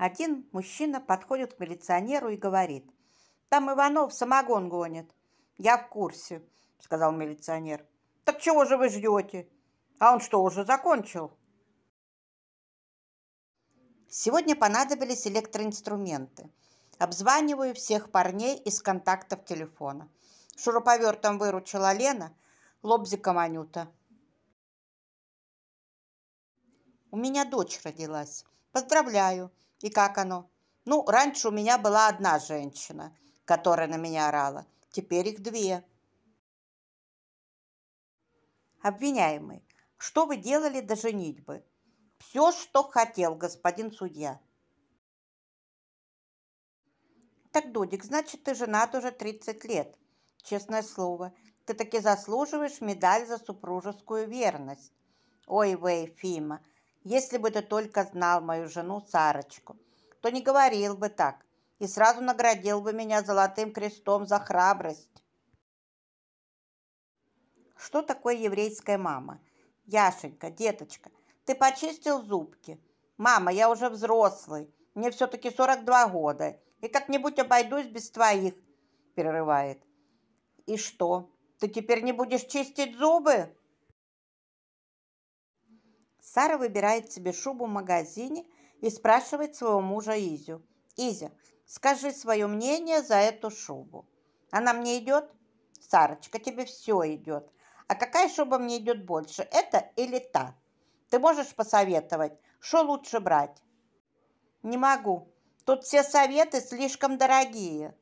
Один мужчина подходит к милиционеру и говорит, «Там Иванов самогон гонит». «Я в курсе», — сказал милиционер. «Так чего же вы ждете? А он что, уже закончил?» Сегодня понадобились электроинструменты. Обзваниваю всех парней из контактов телефона. Шуруповертом выручила Лена, лобзиком Анюта. У меня дочь родилась. Поздравляю, и как оно? Ну, раньше у меня была одна женщина, которая на меня орала. Теперь их две. Обвиняемый. Что вы делали до женитьбы? Все, что хотел, господин судья. Так, Дудик, значит, ты женат уже 30 лет. Честное слово, ты таки заслуживаешь медаль за супружескую верность. Ой, Вэй, Фима, если бы ты только знал мою жену Сарочку, то не говорил бы так и сразу наградил бы меня золотым крестом за храбрость. Что такое еврейская мама? Яшенька, деточка, ты почистил зубки. Мама, я уже взрослый, мне все-таки 42 года, и как-нибудь обойдусь без твоих, перерывает. И что, ты теперь не будешь чистить зубы? Сара выбирает себе шубу в магазине и спрашивает своего мужа Изю. «Изя, скажи свое мнение за эту шубу. Она мне идет?» «Сарочка, тебе все идет. А какая шуба мне идет больше, это или та? Ты можешь посоветовать, что лучше брать?» «Не могу. Тут все советы слишком дорогие».